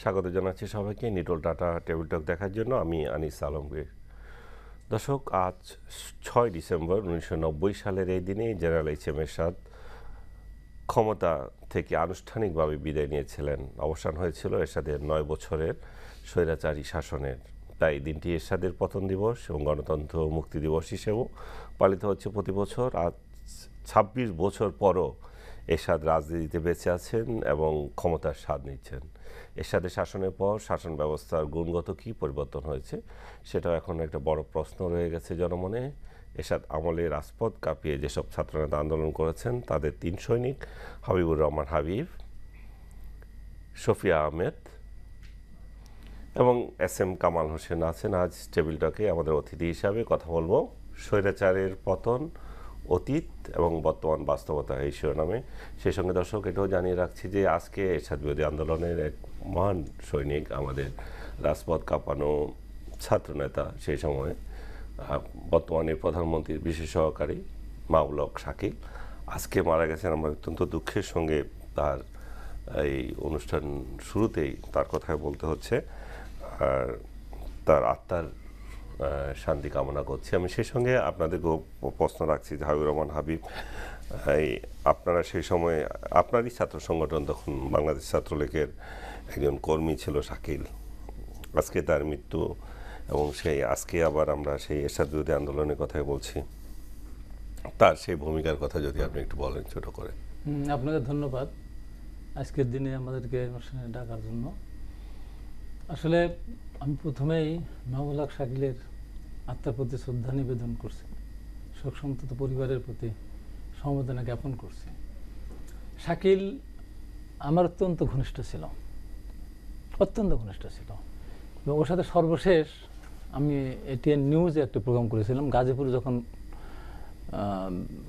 স্বাগত জানাচ্ছি সবাইকে নিটল টাটা টেবিল টক দেখার জন্য আমি আনিস আলমগীর দর্শক আজ ছয় ডিসেম্বর উনিশশো সালের এই দিনে জেনারেল এইচ এম এরশাদ ক্ষমতা থেকে আনুষ্ঠানিকভাবে বিদায় নিয়েছিলেন অবসান হয়েছিল এরশাদের নয় বছরের স্বৈরাচারী শাসনের তাই দিনটি এরশাদের পতন দিবস এবং গণতন্ত্র মুক্তি দিবস হিসেবেও পালিত হচ্ছে প্রতি বছর আজ ছাব্বিশ বছর পরও এরশাদ রাজনীতিতে বেঁচে আছেন এবং ক্ষমতার স্বাদ নিচ্ছেন এরশাদের শাসনের পর শাসন ব্যবস্থার গুণগত কী পরিবর্তন হয়েছে সেটাও এখন একটা বড় প্রশ্ন রয়ে গেছে জনমনে এরশাদ আমলে রাজপথ কাঁপিয়ে যেসব ছাত্রনেতা আন্দোলন করেছেন তাদের তিন সৈনিক হাবিবুর রহমান হাবিব সফিয়া আহমেদ এবং এস এম কামাল হোসেন আছেন আজ টেবিল টকে আমাদের অতিথি হিসাবে কথা বলবো স্বৈরাচারের পতন অতীত এবং বর্তমান বাস্তবতা এই শিরোনামে সেই সঙ্গে দর্শক এটাও জানিয়ে রাখছি যে আজকে এরশাদ বিরোধী আন্দোলনের এক মহান সৈনিক আমাদের রাজপথ কাঁপানো ছাত্রনেতা সেই সময়ে বর্তমানে প্রধানমন্ত্রীর বিশেষ সহকারী মাউলক শাকিল আজকে মারা গেছেন আমরা অত্যন্ত দুঃখের সঙ্গে তার এই অনুষ্ঠান শুরুতেই তার কথায় বলতে হচ্ছে আর তার আত্মার শান্তি কামনা করছি আমি সেই সঙ্গে আপনাদেরকেও প্রশ্ন রাখছি জাহাবুর রহমান হাবিব আপনারা সেই সময় আপনারই ছাত্র সংগঠন তখন বাংলাদেশ ছাত্রলীগের একজন কর্মী ছিল শাকিল আজকে তার মৃত্যু এবং সেই আজকে আবার আমরা সেই এরশাদ বিরোধী আন্দোলনের কথাই বলছি তার সেই ভূমিকার কথা যদি আপনি একটু বলেন ছোট করে আপনাকে ধন্যবাদ আজকের দিনে আমাদেরকে অনুষ্ঠানে ডাকার জন্য আসলে আমি প্রথমেই মাহবুল হক শাকিলের আত্মার প্রতি শ্রদ্ধা নিবেদন করছে শোক সন্তত পরিবারের প্রতি সমবেদনা জ্ঞাপন করছে শাকিল আমার অত্যন্ত ঘনিষ্ঠ ছিল অত্যন্ত ঘনিষ্ঠ ছিল এবং ওর সাথে সর্বশেষ আমি এটিএন নিউজে একটা প্রোগ্রাম করেছিলাম গাজীপুরে যখন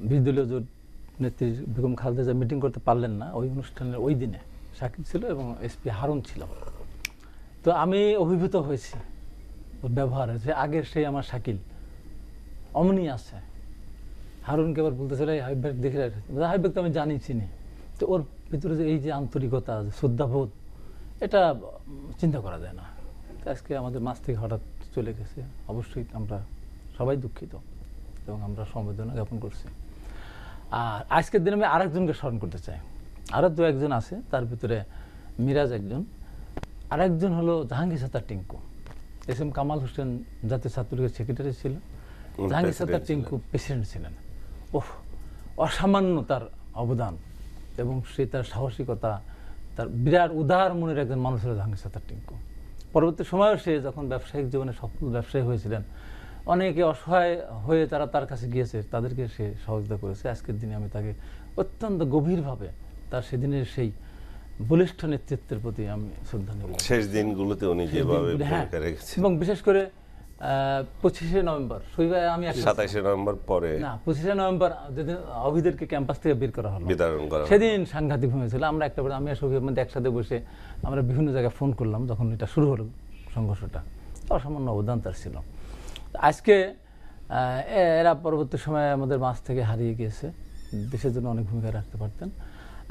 বিদ্যুলীয় জোট নেত্রী বেগম খালেদা যা মিটিং করতে পারলেন না ওই অনুষ্ঠানের ওই দিনে শাকিব ছিল এবং এসপি হারুন ছিল তো আমি অভিভূত হয়েছি ব্যবহার যে আগের সেই আমার শাকিল অমনি আছে হারুনকে আবার বলতেছিল এই হাইব্যাগ দেখে হাইব্যাগ তো আমি জানি চিনি তো ওর ভিতরে যে এই যে আন্তরিকতা শ্রদ্ধাবোধ এটা চিন্তা করা যায় না আজকে আমাদের মাছ থেকে হঠাৎ চলে গেছে অবশ্যই আমরা সবাই দুঃখিত এবং আমরা সমবেদনা জ্ঞাপন করছি আর আজকের দিনে আমি আরেকজনকে স্মরণ করতে চাই আরও দু একজন আছে তার ভিতরে মিরাজ একজন আরেকজন হলো জাহাঙ্গীর সাতার টিঙ্কু এস এম কামাল হোসেন জাতীয় ছাত্রলীগের সেক্রেটারি ছিল জাহাঙ্গীর সাত্তার টিঙ্কু প্রেসিডেন্ট ছিলেন ও অসামান্য তার অবদান এবং সে তার সাহসিকতা তার বিরাট উদার মনের একজন মানুষ ছিল জাহাঙ্গীর সাত্তার টিঙ্কু পরবর্তী সময়ও সে যখন ব্যবসায়িক জীবনে সফল ব্যবসায়ী হয়েছিলেন অনেকে অসহায় হয়ে তারা তার কাছে গিয়েছে তাদেরকে সে সহযোগিতা করেছে আজকের দিনে আমি তাকে অত্যন্ত গভীরভাবে তার সেদিনের সেই বলিষ্ঠ নেতৃত্বের প্রতি আমি শ্রদ্ধা নেব শেষ দিনগুলোতে উনি যেভাবে হ্যাঁ, এবং বিশেষ করে পঁচিশে নভেম্বর শৈবাই আমি সাতাশে নভেম্বর পরে না পঁচিশে নভেম্বর যেদিন অভিদেরকে ক্যাম্পাস থেকে বের করা হলো বিতরণ করা সেদিন সাংঘাতিক ভূমি ছিল আমরা একটা আমি আর শফির মধ্যে একসাথে বসে আমরা বিভিন্ন জায়গায় ফোন করলাম যখন এটা শুরু হলো সংঘর্ষটা অসামান্য অবদান তার ছিল আজকে এরা পরবর্তী সময়ে আমাদের মাছ থেকে হারিয়ে গিয়েছে দেশের জন্য অনেক ভূমিকা রাখতে পারতেন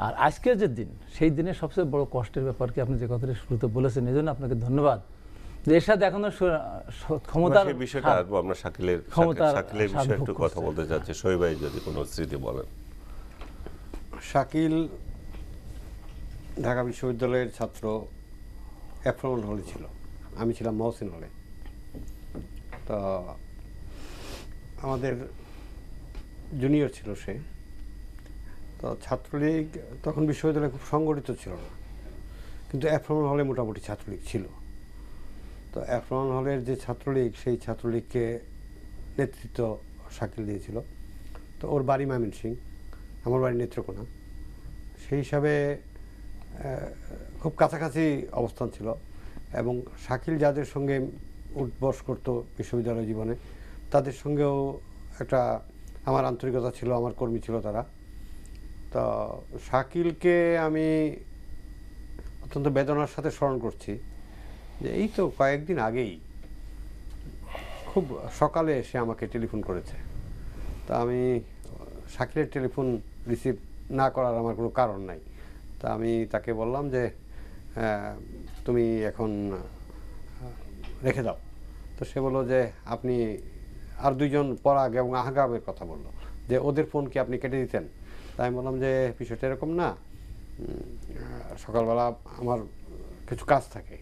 আর আজকের যে দিন সেই দিনে সবচেয়ে বড় কষ্টের ব্যাপারকে আপনি যে কথাটা শুরুতে বলেছেন এই জন্য আপনাকে ধন্যবাদ এর সাথে এখনো ক্ষমতার বিষয়টা হ্যাঁ, আসবো আমরা শাকিলের হ্যাঁ, শাকিলের বিষয়ে একটু কথা বলতে চাচ্ছি হ্যাঁ। শৈবাই যদি কোনো স্মৃতি বলেন শাকিল ঢাকা বিশ্ববিদ্যালয়ের ছাত্র অ্যাফ্রমন হলে ছিল আমি ছিলাম মহসিন হলে তা আমাদের জুনিয়র ছিল সে তো ছাত্রলীগ তখন বিশ্ববিদ্যালয় খুব সংগঠিত ছিল না কিন্তু অ্যাফ্রন হলে মোটামুটি ছাত্রলীগ ছিল তো অ্যাফ্রন হলের যে ছাত্রলীগ সেই ছাত্রলীগকে নেতৃত্ব শাকিল দিয়েছিল তো ওর বাড়ি মামিন সিং আমার বাড়ি নেত্রকোনা সেই হিসাবে খুব কাছাকাছি অবস্থান ছিল এবং শাকিল যাদের সঙ্গে উঠবস করতো বিশ্ববিদ্যালয় জীবনে তাদের সঙ্গেও একটা আমার আন্তরিকতা ছিল আমার কর্মী ছিল তারা তো শাকিলকে আমি অত্যন্ত বেদনার সাথে স্মরণ করছি যে এই তো কয়েকদিন আগেই খুব সকালে এসে আমাকে টেলিফোন করেছে তা আমি শাকিলের টেলিফোন রিসিভ না করার আমার কোনো কারণ নাই তা আমি তাকে বললাম যে হ্যাঁ, তুমি এখন রেখে দাও তো সে বললো যে আপনি আর দুইজন পরাগ এবং আহগাবের কথা বললো যে ওদের ফোন কি আপনি কেটে দিতেন তাই বললাম যে বিষয়টা এরকম না সকালবেলা আমার কিছু কাজ থাকে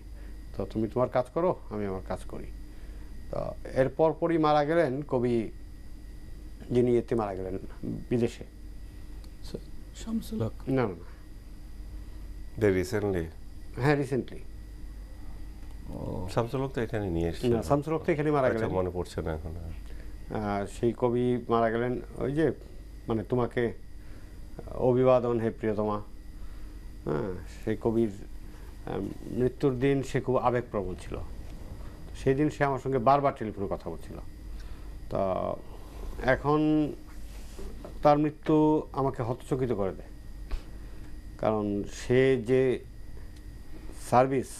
তো তুমি তোমার কাজ করো আমি আমার কাজ করি তো এরপর পরই মারা গেলেন কবি যিনি এতে মারা গেলেন বিদেশে শামসুল হক না না দে রিসেন্টলি হ্যাঁ রিসেন্টলি শামসুল হক তো এখানে নিয়ে এসেছে না শামসুল তো এখানে মারা গেলেন মনে পড়ছে না এখন সেই কবি মারা গেলেন ওই যে মানে তোমাকে অভিবাদন হে প্রিয়তমা হ্যাঁ সে কবির মৃত্যুর দিন সে খুব আবেগপ্রবণ ছিল সেই দিন সে আমার সঙ্গে বারবার টেলিফোনে কথা বলছিল তা এখন তার মৃত্যু আমাকে হতচকিত করে দেয় কারণ সে যে সার্ভিস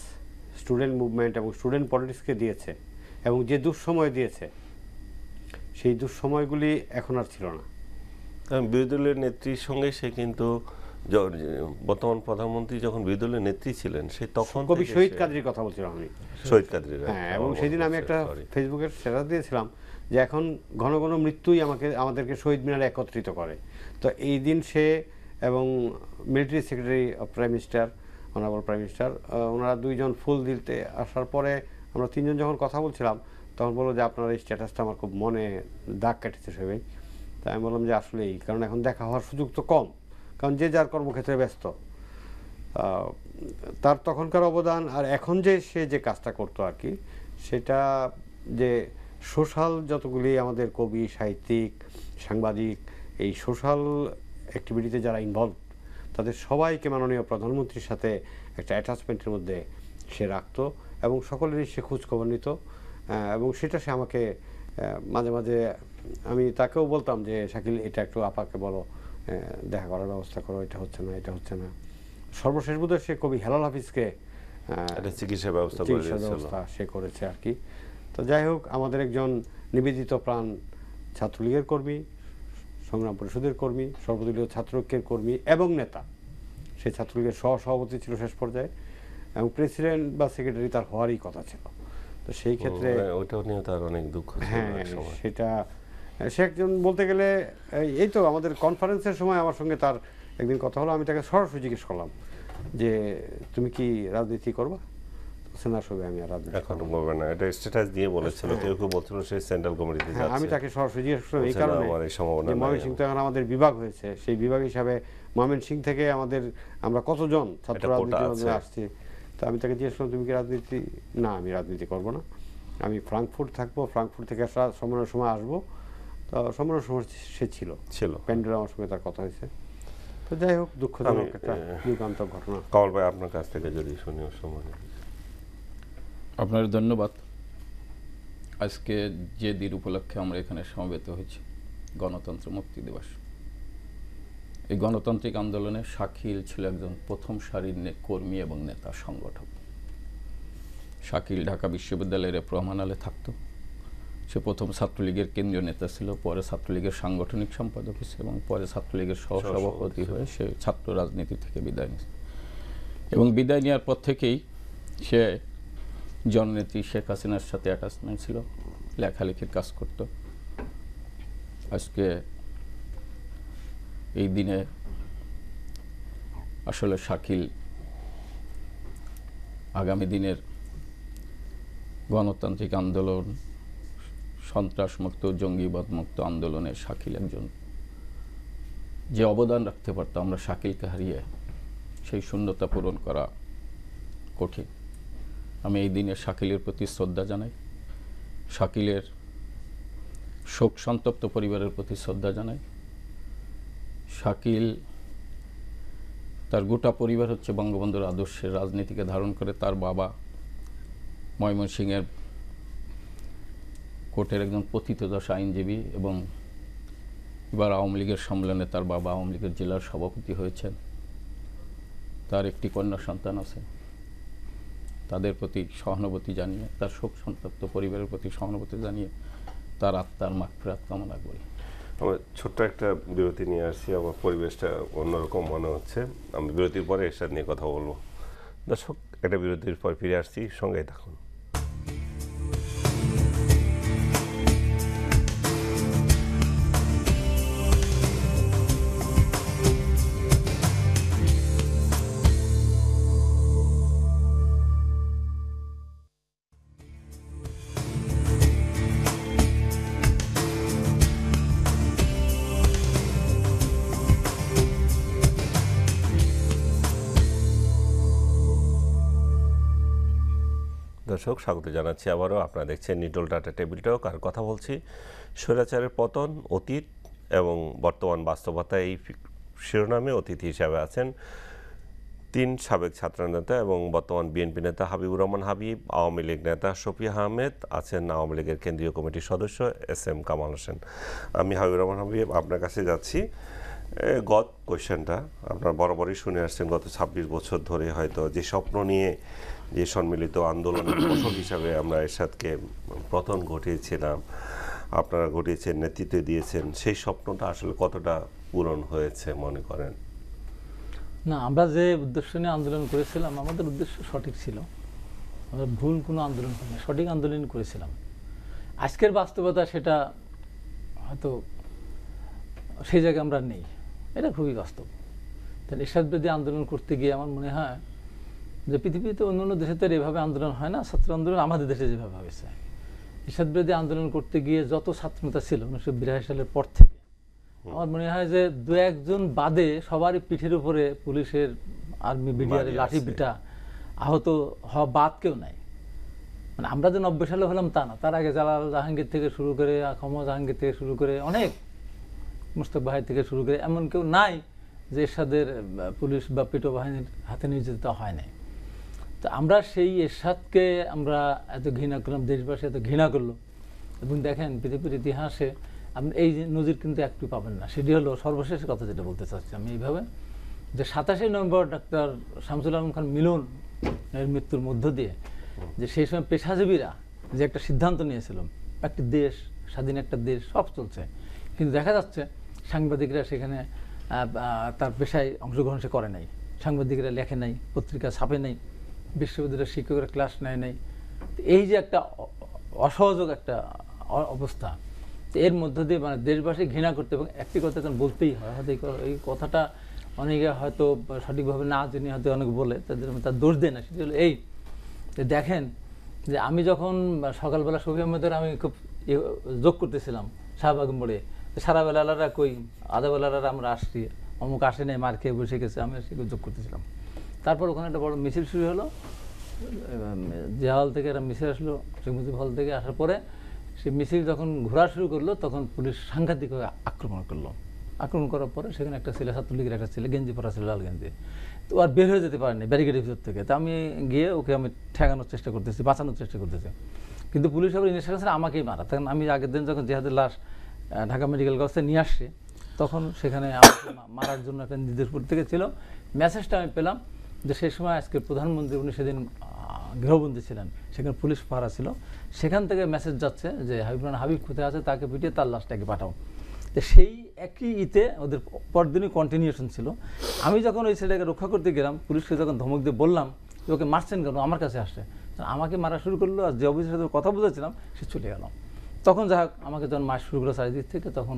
স্টুডেন্ট মুভমেন্ট এবং স্টুডেন্ট পলিটিক্সকে দিয়েছে এবং যে দুঃসময় দিয়েছে সেই দুঃসময়গুলি এখন আর ছিল না হ্যাঁ, বিরোধী দলের নেত্রীর সঙ্গে সে কিন্তু বর্তমান প্রধানমন্ত্রী যখন বিরোধী দলের নেত্রী ছিলেন সে তখন কবি শহীদ কাদের কথা বলছিলাম আমি শহীদ কাদের হ্যাঁ এবং সেদিন আমি একটা ফেসবুকে সেটা দিয়েছিলাম যে এখন ঘন ঘন মৃত্যুই আমাকে আমাদেরকে শহীদ মিনার একত্রিত করে তো এই দিন সে এবং military secretary of prime minister honourable prime minister ওনারা দুইজন ফুল দিতে আসার পরে আমরা তিনজন যখন কথা বলছিলাম তখন বললো যে আপনার এই স্ট্যাটাসটা আমার খুব মনে দাগ কেটেছে সবাই তাই আমি বললাম যে আসলেই কারণ এখন দেখা হওয়ার সুযোগ তো কম কারণ যে যার কর্মক্ষেত্রে ব্যস্ত তার তখনকার অবদান আর এখন যে সে যে কাজটা করতো আর কি সেটা যে সোশ্যাল যতগুলি আমাদের কবি সাহিত্যিক সাংবাদিক এই সোশ্যাল অ্যাক্টিভিটিতে যারা ইনভলভ তাদের সবাইকে মাননীয় প্রধানমন্ত্রীর সাথে একটা অ্যাটাচমেন্টের মধ্যে সে রাখতো এবং সকলেরই সে খোঁজখবর নিত এবং সেটা সে আমাকে মাঝে মাঝে আমি তাকেও বলতাম যে শাকিল এটা একটু আপাকে বলো দেখা করার ব্যবস্থা করো এটা হচ্ছে না এটা হচ্ছে না সর্বশেষ বোধহয় সে কবি হেলাল হাফিজকে চিকিৎসা ব্যবস্থা ব্যবস্থা সে করেছে আর কি তো যাই হোক আমাদের একজন নিবেদিত প্রাণ ছাত্রলীগের কর্মী সংগ্রাম পরিষদের কর্মী সর্বদলীয় ছাত্রকের কর্মী এবং নেতা সে ছাত্রলীগের সহ সভাপতি ছিল শেষ পর্যায়ে এবং প্রেসিডেন্ট বা সেক্রেটারি তার হওয়ারই কথা ছিল তো সেই ক্ষেত্রে ওটাও নিয়ে তার অনেক দুঃখ হ্যাঁ সেটা সে একজন বলতে গেলে এই তো আমাদের কনফারেন্সের সময় আমার সঙ্গে তার একদিন কথা হলো আমি তাকে সরাসরি জিজ্ঞেস করলাম যে তুমি কি রাজনীতি করবা হ্যাঁ। হ্যাঁ, আমাদের বিভাগ হয়েছে সেই বিভাগ হিসাবে ময়মনসিং থেকে আমাদের আমরা কতজন ছাত্র রাজনীতি আসছি তো আমি তাকে জিজ্ঞেস করলাম তুমি কি রাজনীতি না আমি রাজনীতি করব না আমি ফ্রাঙ্কফুট থাকবো ফ্রাঙ্কফুট থেকে একটা সম্মানের সময় আসবো তো সম্মানের সময় সে ছিল ছিল প্যান্ডেল আমার সঙ্গে তার কথা হয়েছে তো যাই হোক দুঃখজনক একটা যুগান্তক ঘটনা কমল ভাই আপনার কাছ থেকে যদি শুনি সময় আপনার ধন্যবাদ আজকে যে দিন উপলক্ষে আমরা এখানে সমবেত হয়েছি গণতন্ত্র মুক্তি দিবস এই গণতান্ত্রিক আন্দোলনে শাকিল ছিল একজন প্রথম সারির কর্মী এবং নেতা সংগঠক শাকিল ঢাকা বিশ্ববিদ্যালয়ের প্রমাণালে থাকতো সে প্রথম ছাত্রলীগের কেন্দ্রীয় নেতা ছিল পরে ছাত্রলীগের সাংগঠনিক সম্পাদক হিসেবে এবং পরে ছাত্রলীগের সহসভাপতি হয়ে সে ছাত্র রাজনীতি থেকে বিদায় নিয়েছে এবং বিদায় নেওয়ার পর থেকেই সে জননেত্রী শেখ হাসিনার সাথে অ্যাটাচমেন্ট ছিল লেখালেখির কাজ করত আজকে এই দিনে আসলে শাকিল আগামী দিনের গণতান্ত্রিক আন্দোলন সন্ত্রাসমুক্ত জঙ্গিবাদমুক্ত আন্দোলনে শাকিল একজন যে অবদান রাখতে পারত আমরা শাকিলকে হারিয়ে সেই শূন্যতা পূরণ করা কঠিন আমি এই দিনে শাকিলের প্রতি শ্রদ্ধা জানাই শাকিলের শোক সন্তপ্ত পরিবারের প্রতি শ্রদ্ধা জানাই শাকিল তার গোটা পরিবার হচ্ছে বঙ্গবন্ধুর আদর্শের রাজনীতিকে ধারণ করে তার বাবা ময়মনসিংয়ের কোর্টের একজন পতিতদশা আইনজীবী এবং এবার আওয়ামী লীগের সম্মেলনে তার বাবা আওয়ামী লীগের জেলার সভাপতি হয়েছেন তার একটি কন্যা সন্তান আছে তাদের প্রতি সহানুভূতি জানিয়ে তার শোক সন্তপ্ত পরিবারের প্রতি সহানুভূতি জানিয়ে তার আত্মার মাগফিরাত কামনা করি আমার ছোট্ট একটা বিরতি নিয়ে আসছি আমার পরিবেশটা অন্যরকম মনে হচ্ছে আমি বিরতির পরে এর সাথে নিয়ে কথা বলবো দর্শক একটা বিরতির পর ফিরে আসছি সঙ্গেই থাকুন দর্শক স্বাগত জানাচ্ছি আবারও আপনারা দেখছেন নিটল ডাটা টেবিল টক আর কথা বলছি স্বৈরাচারের পতন অতীত এবং বর্তমান বাস্তবতা এই শিরোনামে অতিথি হিসাবে আছেন তিন সাবেক ছাত্রনেতা এবং বর্তমান বিএনপি নেতা হাবিবুর রহমান হাবিব আওয়ামী লীগ নেতা শফি আহমেদ আছেন আওয়ামী লীগের কেন্দ্রীয় কমিটির সদস্য এস এম কামাল হোসেন আমি হাবিবুর রহমান হাবিব আপনার কাছে যাচ্ছি গত কোয়েশ্চেনটা আপনার বরাবরই শুনে আসছেন গত ছাব্বিশ বছর ধরে হয়তো যে স্বপ্ন নিয়ে যে সম্মিলিত আন্দোলনের পোষক হিসাবে আমরা এরশাদকে প্রথম ঘটিয়েছিলাম আপনারা ঘটিয়েছেন নেতৃত্ব দিয়েছেন সেই স্বপ্নটা আসলে কতটা পূরণ হয়েছে মনে করেন না আমরা যে উদ্দেশ্য নিয়ে আন্দোলন করেছিলাম আমাদের উদ্দেশ্য সঠিক ছিল আমরা ভুল কোনো আন্দোলন করিনি সঠিক আন্দোলন করেছিলাম আজকের বাস্তবতা সেটা হয়তো সেই জায়গায় আমরা নেই এটা খুবই বাস্তব তাহলে যদি আন্দোলন করতে গিয়ে আমার মনে হয় যে পৃথিবীতে অন্য অন্য দেশে তো এভাবে আন্দোলন হয় না ছাত্র আন্দোলন আমাদের দেশে যেভাবে হয়েছে ইসাদ বিরোধী আন্দোলন করতে গিয়ে যত ছাত্রনেতা ছিল উনিশশো বিরাশি সালের পর থেকে আমার মনে হয় যে দু একজন বাদে সবারই পিঠের উপরে পুলিশের আর্মি বিডিআর লাঠি পিঠা আহত হওয়া বাদ কেউ নাই মানে আমরা যে নব্বই সালে হলাম তা না তার আগে জালাল জাহাঙ্গীর থেকে শুরু করে ক্ষমা জাহাঙ্গীর থেকে শুরু করে অনেক মুস্তক ভাই থেকে শুরু করে এমন কেউ নাই যে এর সাথে পুলিশ বা পিটো বাহিনীর হাতে নিয়োজিত হয় নাই তো আমরা সেই এরশাদকে আমরা এত ঘৃণা করলাম দেশবাসী এত ঘৃণা করলো এবং দেখেন পৃথিবীর ইতিহাসে আপনি এই নজির কিন্তু একটু পাবেন না সেটি হলো সর্বশেষ কথা যেটা বলতে চাচ্ছি আমি এইভাবে যে সাতাশে নভেম্বর ডাক্তার শামসুল আলম খান মিলন এর মৃত্যুর মধ্য দিয়ে যে সেই সময় পেশাজীবীরা যে একটা সিদ্ধান্ত নিয়েছিল একটি দেশ স্বাধীন একটা দেশ সব চলছে কিন্তু দেখা যাচ্ছে সাংবাদিকরা সেখানে তার পেশায় অংশগ্রহণ সে করে নাই সাংবাদিকরা লেখে নাই পত্রিকা ছাপে নাই বিশ্ববিদ্যালয়ের শিক্ষকরা ক্লাস নেয় নাই এই যে একটা অসহযোগ একটা অবস্থা এর মধ্য দিয়ে মানে দেশবাসী ঘৃণা করতে এবং একটি কথা এখন বলতেই হয় হয়তো এই কথাটা অনেকে হয়তো সঠিকভাবে না জেনে হয়তো অনেক বলে তাদের তার দোষ দেয় না সেটি হলো এই যে দেখেন যে আমি যখন সকালবেলা সবি আহমেদের আমি খুব যোগ করতেছিলাম শাহবাগ মোড়ে সারাবেলারা কই আধাবেলারা আমরা আসছি অমুক আসে নাই মার খেয়ে বসে গেছে আমি যোগ করতেছিলাম তারপর ওখানে একটা বড় মিছিল শুরু হলো যে হল থেকে একটা মিছিল আসলো শ্রীমতী হল থেকে আসার পরে সে মিছিল যখন ঘোরা শুরু করলো তখন পুলিশ সাংঘাতিক আক্রমণ করলো আক্রমণ করার পরে সেখানে একটা ছেলে ছাত্রলীগের একটা ছেলে গেঞ্জি পরা ছিল লাল গেঞ্জি তো আর বের হয়ে যেতে পারেনি ব্যারিকেডের ভিতর থেকে তো আমি গিয়ে ওকে আমি ঠেকানোর চেষ্টা করতেছি বাঁচানোর চেষ্টা করতেছি কিন্তু পুলিশ আবার ইনস্ট্রাকশন আমাকেই মারা তখন আমি আগের দিন যখন জেহাদের লাশ ঢাকা মেডিকেল কলেজে নিয়ে আসছি তখন সেখানে মারার জন্য একটা নির্দেশ থেকে ছিল মেসেজটা আমি পেলাম যে সে সময় আজকে প্রধানমন্ত্রী উনি সেদিন গৃহবন্দী ছিলেন সেখানে পুলিশ পাহারা ছিল সেখান থেকে মেসেজ যাচ্ছে যে হাবিবুরান হাবিব কোথায় আছে তাকে পিটিয়ে তার লাশটাকে পাঠাও তো সেই একই ইতে ওদের পরদিনই কন্টিনিউশন ছিল আমি যখন ওই ছেলেটাকে রক্ষা করতে গেলাম পুলিশকে যখন ধমক দিয়ে বললাম যে ওকে মারছেন কেন আমার কাছে আসছে আমাকে মারা শুরু করলো আর যে অফিসের সাথে কথা বলেছিলাম সে চলে গেল তখন যা আমাকে যখন মার শুরু করলো চারিদিক থেকে তখন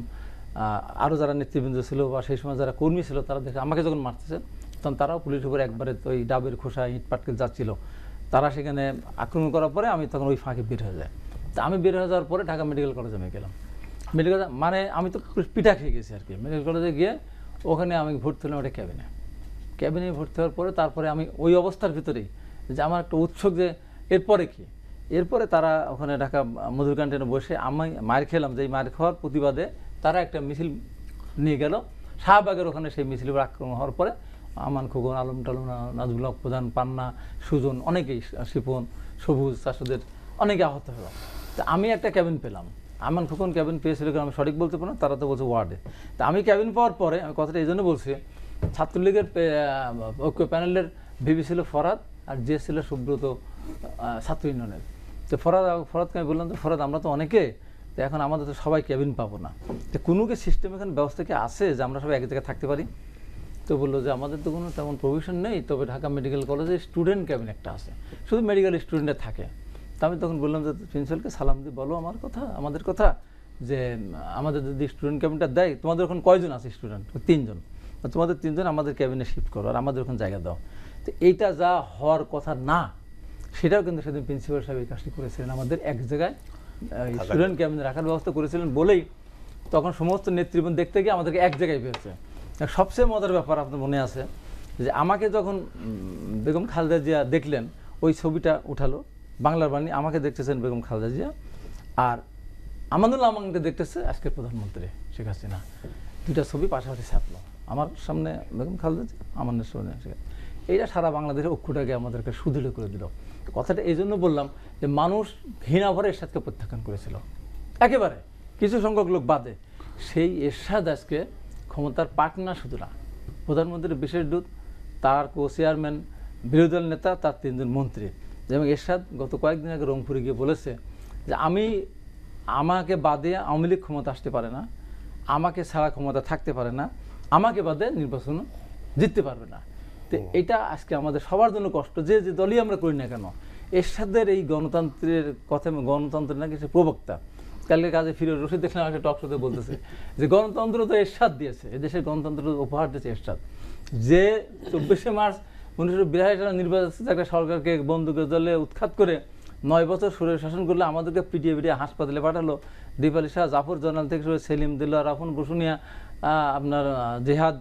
আরও যারা নেতৃবৃন্দ ছিল বা সেই সময় যারা কর্মী ছিল তারা দেখে আমাকে যখন মারতেছে তখন তারাও পুলিশ উপরে একবারে ওই ডাবের খোসা ইট পাটকে যাচ্ছিল তারা সেখানে আক্রমণ করার পরে আমি তখন ওই ফাঁকে বের হয়ে যাই তা আমি বের হয়ে যাওয়ার পরে ঢাকা মেডিকেল কলেজে আমি গেলাম মেডিকেল মানে আমি তো পিঠা খেয়ে গেছি আর কি মেডিকেল কলেজে গিয়ে ওখানে আমি ভর্তি হলাম একটা ক্যাবিনে ক্যাবিনে ভর্তি হওয়ার পরে তারপরে আমি ওই অবস্থার ভিতরেই যে আমার একটা উৎসুক যে এরপরে কি এরপরে তারা ওখানে ঢাকা মধুর ক্যান্টিনে বসে আমি মার খেলাম যে মার খাওয়ার প্রতিবাদে তারা একটা মিছিল নিয়ে গেল শাহবাগের ওখানে সেই মিছিল আক্রমণ হওয়ার পরে আমান খোকন আলম টালম নাজবুল হক প্রধান পান্না সুজন অনেকেই শিপন সবুজ চাষুদের অনেকে আহত হলো তা আমি একটা ক্যাবিন পেলাম আমান খোকন ক্যাবিন পেয়েছিল কারণ আমি সঠিক বলতে পারলাম তারা তো বলছে ওয়ার্ডে তা আমি ক্যাবিন পাওয়ার পরে আমি কথাটা এই জন্য বলছি ছাত্রলীগের ঐক্য প্যানেলের ভিবি ছিল ফরাদ আর জে ছিল সুব্রত ছাত্র ইউনিয়নের তো ফরাদ ফরাদকে আমি বললাম তো ফরাদ আমরা তো অনেকে তো এখন আমাদের তো সবাই ক্যাবিন পাবো না তো কোনো কি সিস্টেম এখানে ব্যবস্থা কি আছে যে আমরা সবাই এক জায়গায় থাকতে পারি তো বললো যে আমাদের তো কোনো তেমন প্রভিশন নেই তবে ঢাকা মেডিকেল কলেজে স্টুডেন্ট ক্যাবিন একটা আছে শুধু মেডিকেল স্টুডেন্টে থাকে তো আমি তখন বললাম যে প্রিন্সিপালকে সালাম দিয়ে বলো আমার কথা আমাদের কথা যে আমাদের যদি স্টুডেন্ট ক্যাবিনটা দেয় তোমাদের ওখানে কয়জন আছে স্টুডেন্ট তিনজন তোমাদের তিনজন আমাদের ক্যাবিনে শিফট করো আর আমাদের ওখানে জায়গা দাও তো এইটা যা হওয়ার কথা না সেটাও কিন্তু সেদিন প্রিন্সিপাল সাহেব এই কাজটি করেছিলেন আমাদের এক জায়গায় স্টুডেন্ট ক্যাবিনে রাখার ব্যবস্থা করেছিলেন বলেই তখন সমস্ত নেতৃবৃন্দ দেখতে গিয়ে আমাদেরকে এক জায়গায় পেয়েছে সবচেয়ে মজার ব্যাপার আপনার মনে আছে যে আমাকে যখন বেগম খালেদা জিয়া দেখলেন ওই ছবিটা উঠালো বাংলার বাণী আমাকে দেখতেছেন বেগম খালেদা জিয়া আর আমানুল আমাকে দেখতেছে আজকের প্রধানমন্ত্রী শেখ হাসিনা দুটা ছবি পাশাপাশি ছাপলো আমার সামনে বেগম খালেদা জিয়া আমাদের সামনে এইটা সারা বাংলাদেশের অক্ষুটাকে আমাদেরকে সুদৃঢ় করে দিল কথাটা এই জন্য বললাম যে মানুষ ঘৃণা ভরে এরশাদকে প্রত্যাখ্যান করেছিল একেবারে কিছু সংখ্যক লোক বাদে সেই এরশাদ আজকে ক্ষমতার পার্টনার শুধু না প্রধানমন্ত্রীর বিশেষ দূত তার কো চেয়ারম্যান বিরোধী দল নেতা তার তিনজন মন্ত্রী যেমন এরশাদ গত কয়েকদিন আগে রংপুরে গিয়ে বলেছে যে আমি আমাকে বাদে আওয়ামী লীগ ক্ষমতা আসতে পারে না আমাকে ছাড়া ক্ষমতা থাকতে পারে না আমাকে বাদে নির্বাচন জিততে পারবে না তো এটা আজকে আমাদের সবার জন্য কষ্ট যে যে দলই আমরা করি না কেন এরশাদের এই গণতন্ত্রের কথা গণতন্ত্রের নাকি সে প্রবক্তা কালকে কাজে ফিরে রশিদ দেখলাম একটা টক শোতে বলতেছে যে গণতন্ত্র তো এরশাদ দিয়েছে দেশের গণতন্ত্র উপহার দিয়েছে এরশাদ যে চব্বিশে মার্চ উনিশশো বিরাশি সালে নির্বাচিত একটা সরকারকে বন্দুকের দলে উৎখাত করে নয় বছর সুরে শাসন করলে আমাদেরকে পিটিয়ে পিটিয়ে হাসপাতালে পাঠালো দীপালি শাহ জাফর জনাল থেকে শুরু সেলিম দিল্লা রাফুন বসুনিয়া আপনার জেহাদ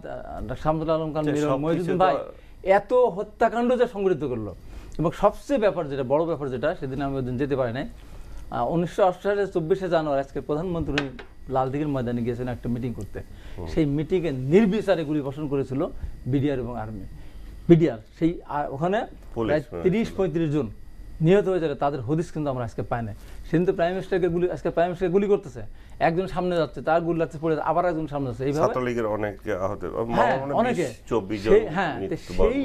শামদুল আলম খান মহিউদ্দিন ভাই এত হত্যাকাণ্ড যা সংগঠিত করলো এবং সবচেয়ে ব্যাপার যেটা বড় ব্যাপার যেটা সেদিন আমি ওই দিন যেতে পারি নাই উনিশশো আট সালে চব্বিশে জানুয়ারি আজকে প্রধানমন্ত্রী লালদিঘির ময়দানে গিয়েছেন একটা মিটিং করতে সেই মিটিংয়ে নির্বিচারে গুলি বর্ষণ করেছিল বিডিআর এবং আর্মি বিডিআর সেই ওখানে তিরিশ পঁয়ত্রিশ জন নিহত হয়ে যাবে তাদের হদিস কিন্তু আমরা আজকে পাই সেদিন প্রাইম মিনিস্টারকে গুলি আজকে প্রাইম গুলি করতেছে একজন সামনে যাচ্ছে তার গুলি লাগছে পড়ে আবার একজন সামনে যাচ্ছে এইভাবে ছাত্রলীগের আহত হ্যাঁ, মানে অনেকে হ্যাঁ সেই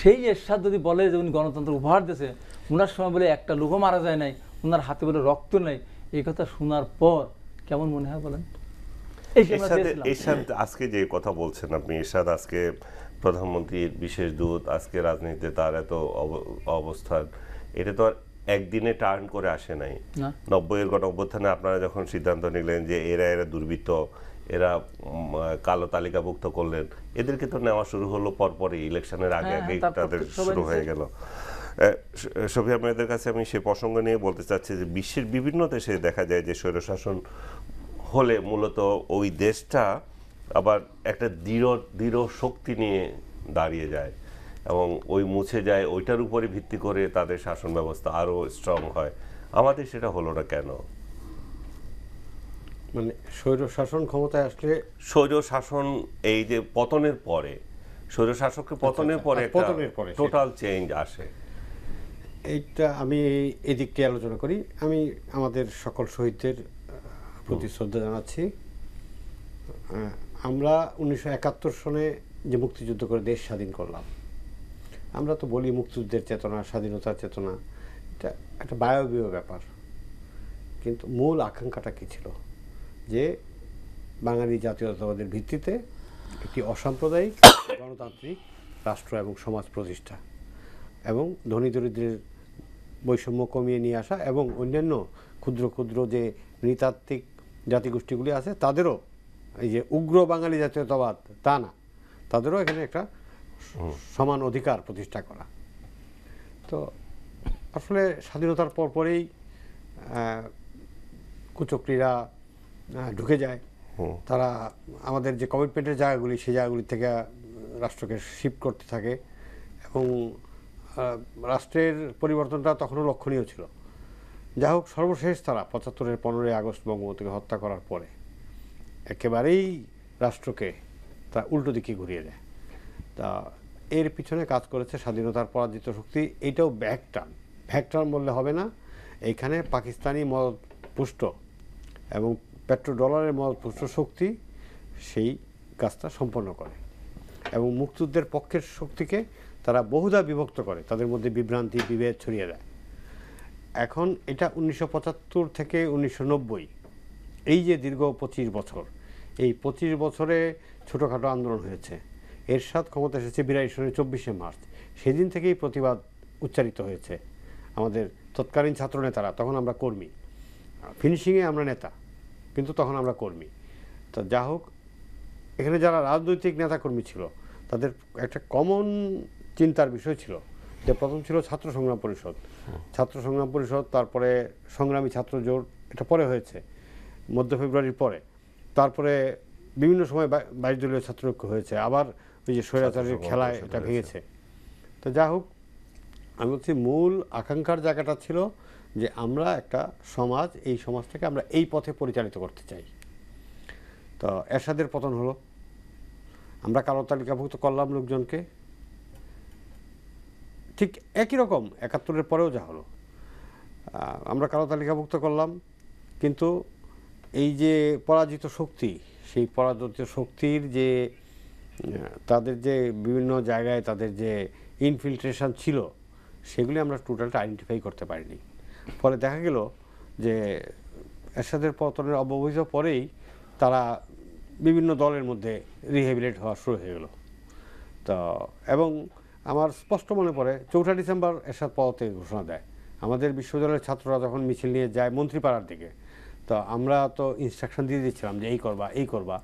সেই এরশাদ যদি বলে যে উনি গণতন্ত্র উপহার দিয়েছে উনার সময় বলে একটা লোকও মারা যায় নাই ওনার হাতে বলে রক্ত নেই এই কথা শোনার পর কেমন মনে হয় বলেন হ্যাঁ। আজকে যে কথা বলছেন আপনি এরশাদ আজকে প্রধানমন্ত্রীর বিশেষ দূত আজকে রাজনীতিতে তার এত অবস্থান এটা তো আর একদিনে টার্ন করে আসে নাই নব্বই এর গণ অভ্যুত্থানে আপনারা যখন সিদ্ধান্ত নিলেন যে এরা এরা দুর্বৃত্ত এরা কালো তালিকাভুক্ত করলেন এদেরকে তো নেওয়া শুরু হলো পরপরই ইলেকশনের আগে হ্যাঁ, আগে হ্যাঁ, তাদের শুরু হয়ে গেল শফি মেয়েদের কাছে আমি সে প্রসঙ্গ নিয়ে বলতে চাচ্ছি যে বিশ্বের বিভিন্ন দেশে দেখা যায় যে স্বৈরশাসন হলে মূলত ওই দেশটা আবার একটা দৃঢ় দৃঢ় শক্তি নিয়ে দাঁড়িয়ে যায় এবং ওই মুছে যায় ওইটার উপরে ভিত্তি করে তাদের শাসন ব্যবস্থা আরও স্ট্রং হয় আমাদের সেটা হলো না কেন মানে স্বৈর শাসন ক্ষমতায় আসলে স্বৈর শাসন এই যে পতনের পরে স্বৈর শাসককে আচ্ছা, আচ্ছা, পতনের পরে পতনের পরে টোটাল চেঞ্জ আসে এইটা আমি এই দিকটি আলোচনা করি আমি আমাদের সকল শহীদদের প্রতি শ্রদ্ধা জানাচ্ছি আমরা উনিশশো একাত্তর সনে যে মুক্তিযুদ্ধ করে দেশ স্বাধীন করলাম আমরা তো বলি মুক্তিযুদ্ধের চেতনা স্বাধীনতার চেতনা এটা একটা বায়বীয় ব্যাপার কিন্তু মূল আকাঙ্ক্ষাটা কী ছিল যে বাঙালি জাতীয়তাবাদের ভিত্তিতে একটি অসাম্প্রদায়িক গণতান্ত্রিক রাষ্ট্র এবং সমাজ প্রতিষ্ঠা এবং ধনী দরিদ্রের বৈষম্য কমিয়ে নিয়ে আসা এবং অন্যান্য ক্ষুদ্র ক্ষুদ্র যে নৃতাত্ত্বিক জাতিগোষ্ঠীগুলি আছে তাদেরও এই যে উগ্র বাঙালি জাতীয়তাবাদ তা না তাদেরও এখানে একটা সমান অধিকার প্রতিষ্ঠা করা তো আসলে স্বাধীনতার পরপরেই কুচক্রীরা ঢুকে যায় তারা আমাদের যে কমিটমেন্টের জায়গাগুলি সেই জায়গাগুলি থেকে রাষ্ট্রকে শিফট করতে থাকে এবং রাষ্ট্রের পরিবর্তনটা তখনও লক্ষণীয় ছিল যাই হোক সর্বশেষ তারা পঁচাত্তরের পনেরোই আগস্ট বঙ্গবন্ধুকে হত্যা করার পরে একেবারেই রাষ্ট্রকে তা উল্টো দিকে ঘুরিয়ে দেয় তা এর পিছনে কাজ করেছে স্বাধীনতার পরাজিত শক্তি এইটাও ব্যাকটার্ন ব্যাকটার্ন বললে হবে না এইখানে পাকিস্তানি পুষ্ট এবং পেট্রো ডলারের পুষ্ট শক্তি সেই কাজটা সম্পন্ন করে এবং মুক্তিযুদ্ধের পক্ষের শক্তিকে তারা বহুধা বিভক্ত করে তাদের মধ্যে বিভ্রান্তি বিভেদ ছড়িয়ে দেয় এখন এটা উনিশশো থেকে উনিশশো এই যে দীর্ঘ পঁচিশ বছর এই পঁচিশ বছরে ছোটোখাটো আন্দোলন হয়েছে এরশাদ ক্ষমতা এসেছে বিরাশি সনের চব্বিশে মার্চ সেদিন থেকেই প্রতিবাদ উচ্চারিত হয়েছে আমাদের তৎকালীন ছাত্রনেতারা তখন আমরা কর্মী ফিনিশিংয়ে আমরা নেতা কিন্তু তখন আমরা কর্মী তা যা হোক এখানে যারা রাজনৈতিক নেতাকর্মী ছিল তাদের একটা কমন চিন্তার বিষয় ছিল যে প্রথম ছিল ছাত্র সংগ্রাম পরিষদ ছাত্র সংগ্রাম পরিষদ তারপরে সংগ্রামী ছাত্র জোট এটা পরে হয়েছে মধ্য ফেব্রুয়ারির পরে তারপরে বিভিন্ন সময় বাইশ দলীয় ছাত্রঐক্য হয়েছে আবার ওই যে স্বৈরাচারের খেলায় এটা ভেঙেছে তো যা হোক আমি বলছি মূল আকাঙ্ক্ষার জায়গাটা ছিল যে আমরা একটা সমাজ এই সমাজটাকে আমরা এই পথে পরিচালিত করতে চাই তো এরশাদের পতন হলো আমরা কালো তালিকাভুক্ত করলাম লোকজনকে ঠিক একই রকম একাত্তরের পরেও যা হলো আমরা কালো তালিকাভুক্ত করলাম কিন্তু এই যে পরাজিত শক্তি সেই পরাজিত শক্তির যে তাদের যে বিভিন্ন জায়গায় তাদের যে ইনফিল্ট্রেশন ছিল সেগুলি আমরা টোটালটা আইডেন্টিফাই করতে পারিনি ফলে দেখা গেল যে এরশাদের পতনের অব্যবহিত পরেই তারা বিভিন্ন দলের মধ্যে রিহেবিলেট হওয়া শুরু হয়ে গেল তো এবং আমার স্পষ্ট মনে পড়ে চৌঠা ডিসেম্বর এরশাদ পদত্যাগের ঘোষণা দেয় আমাদের বিশ্ববিদ্যালয়ের ছাত্ররা যখন মিছিল নিয়ে যায় মন্ত্রীপাড়ার দিকে তো আমরা তো ইনস্ট্রাকশন দিয়ে দিচ্ছিলাম যে এই করবা এই করবা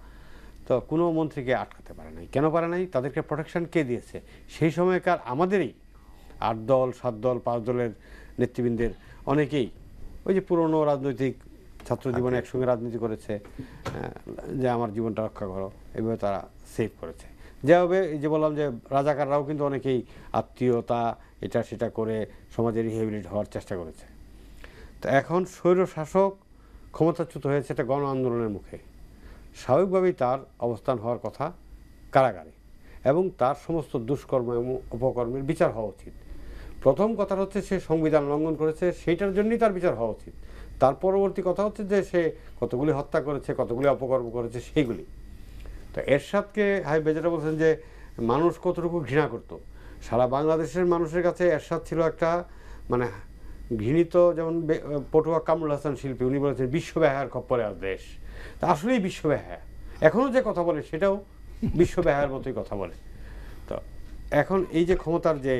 তো কোনো মন্ত্রীকে আটকাতে পারে নাই কেন পারে নাই তাদেরকে প্রোটেকশন কে দিয়েছে সেই সময়কার আমাদেরই আট দল সাত দল পাঁচ দলের নেতৃবৃন্দের অনেকেই ওই যে পুরনো রাজনৈতিক ছাত্র জীবনে আচ্ছা। একসঙ্গে রাজনীতি করেছে যে আমার জীবনটা রক্ষা করো এভাবে তারা সেভ করেছে যেভাবে এই যে বললাম যে রাজাকাররাও কিন্তু অনেকেই আত্মীয়তা এটা সেটা করে সমাজের রিহেবিলিট হওয়ার চেষ্টা করেছে তো এখন স্বৈর শাসক ক্ষমতাচ্যুত হয়েছে এটা গণ আন্দোলনের মুখে স্বাভাবিকভাবেই তার অবস্থান হওয়ার কথা কারাগারে এবং তার সমস্ত দুষ্কর্ম এবং অপকর্মের বিচার হওয়া উচিত প্রথম কথা হচ্ছে সে সংবিধান লঙ্ঘন করেছে সেইটার জন্যই তার বিচার হওয়া উচিত তার পরবর্তী কথা হচ্ছে যে সে কতগুলি হত্যা করেছে কতগুলি অপকর্ম করেছে সেইগুলি তো এরশাদকে হাই যেটা বলছেন যে মানুষ কতটুকু ঘৃণা করত। সারা বাংলাদেশের মানুষের কাছে এরশাদ ছিল একটা মানে ঘৃণিত যেমন পটুয়া কামরুল হাসান শিল্পী উনি বলেছেন বিশ্বব্যাহার খপ্পরে আর দেশ তা আসলেই বিশ্বব্যাহা এখনও যে কথা বলে সেটাও বিশ্বব্যাহার মতোই কথা বলে তো এখন এই যে ক্ষমতার যে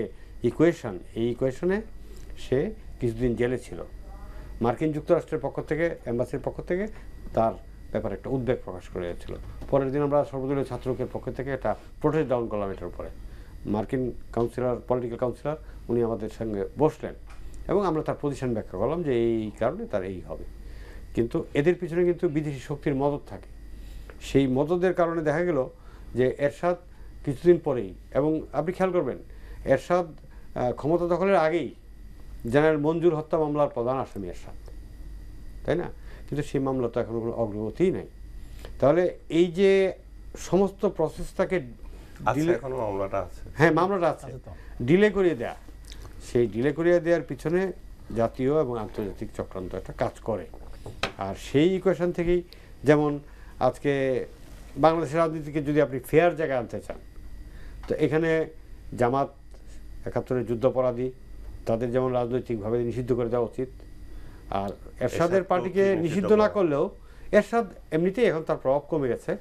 ইকুয়েশন এই ইকুয়েশনে সে কিছুদিন জেলে ছিল মার্কিন যুক্তরাষ্ট্রের পক্ষ থেকে অ্যাম্বাসির পক্ষ থেকে তার ব্যাপারে একটা উদ্বেগ প্রকাশ করেছিল পরের দিন আমরা সর্বদলীয় ছাত্রকের পক্ষ থেকে একটা প্রোটেস্ট ডাউন করলাম এটার উপরে মার্কিন কাউন্সিলর পলিটিক্যাল কাউন্সিলর উনি আমাদের সঙ্গে বসলেন এবং আমরা তার পজিশন ব্যাখ্যা করলাম যে এই কারণে তার এই হবে কিন্তু এদের পিছনে কিন্তু বিদেশি শক্তির মদত থাকে সেই মদতের কারণে দেখা গেল যে এরশাদ কিছুদিন পরেই এবং আপনি খেয়াল করবেন এরশাদ ক্ষমতা দখলের আগেই জেনারেল মঞ্জুর হত্যা মামলার প্রধান আসামি এরশাদ তাই না কিন্তু সেই মামলা তো এখনও কোনো অগ্রগতিই নেই তাহলে এই যে সমস্ত প্রসেসটাকে মামলাটা আছে হ্যাঁ মামলাটা আছে ডিলে করিয়ে দেয়া সেই ডিলে করিয়ে দেওয়ার পিছনে জাতীয় এবং আন্তর্জাতিক চক্রান্ত একটা কাজ করে আর সেই ইকুয়েশন থেকেই যেমন আজকে বাংলাদেশের রাজনীতিকে যদি আপনি ফেয়ার জায়গায় আনতে চান তো এখানে জামাত একাত্তরের যুদ্ধাপরাধী তাদের যেমন রাজনৈতিকভাবে নিষিদ্ধ করে দেওয়া উচিত আর এরশাদের পার্টিকে নিষিদ্ধ না করলেও এরশাদ এমনিতেই এখন তার প্রভাব কমে গেছে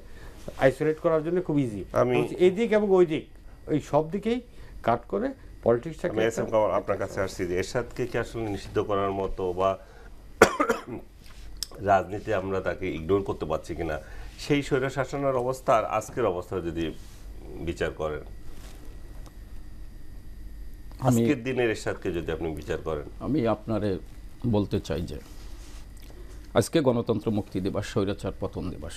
আইসোলেট করার জন্য খুব ইজি আমি এই দিক এবং ওই দিক ওই সব দিকেই কাট করে পলিটিক্সটাকে এস এম কামাল আপনার কাছে আসছি যে এরশাদকে কি আসলে নিষিদ্ধ করার মতো বা রাজনীতি আমরা তাকে ইগনোর করতে পারছি কিনা সেই স্বৈর শাসনের অবস্থা আর আজকের অবস্থা যদি বিচার করেন আজকের দিনের এরশাদকে যদি আপনি বিচার করেন আমি আপনার বলতে চাই যে আজকে গণতন্ত্র মুক্তি দিবস স্বৈরাচার পতন দিবস